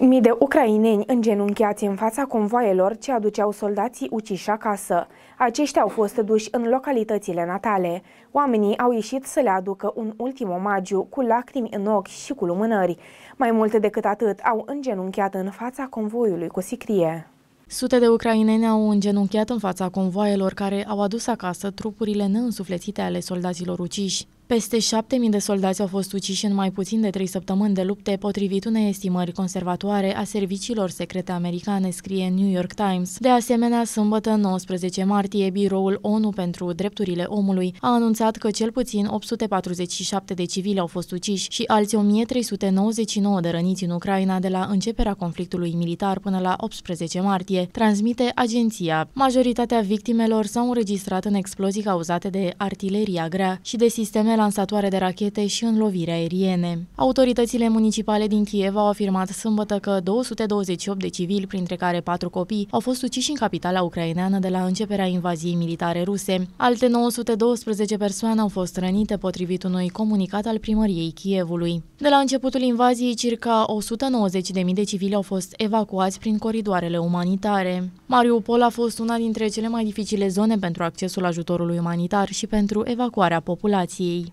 Mii de ucraineni îngenunchiați în fața convoaielor ce aduceau soldații uciși acasă. Aceștia au fost duși în localitățile natale. Oamenii au ieșit să le aducă un ultim omagiu cu lacrimi în ochi și cu lumânări. Mai mult decât atât, au îngenunchiat în fața convoiului cu sicrie. Sute de ucraineni au îngenunchiat în fața convoaielor care au adus acasă trupurile neînsuflețite ale soldaților uciși. Peste 7.000 de soldați au fost uciși în mai puțin de 3 săptămâni de lupte, potrivit unei estimări conservatoare a serviciilor secrete americane, scrie New York Times. De asemenea, sâmbătă 19 martie, Biroul ONU pentru Drepturile Omului a anunțat că cel puțin 847 de civili au fost uciși și alți 1399 de răniți în Ucraina de la începerea conflictului militar până la 18 martie, transmite agenția. Majoritatea victimelor s-au înregistrat în explozii cauzate de artileria grea și de sisteme drone lansatoare de rachete și în lovire aeriene. Autoritățile municipale din Kiev au afirmat sâmbătă că 228 de civili, printre care patru copii, au fost uciși în capitala ucraineană de la începerea invaziei militare ruse. Alte 912 persoane au fost rănite potrivit unui comunicat al primăriei Kievului. De la începutul invaziei, circa 190.000 de civili au fost evacuați prin coridoarele umanitare. Mariupol a fost una dintre cele mai dificile zone pentru accesul ajutorului umanitar și pentru evacuarea populației.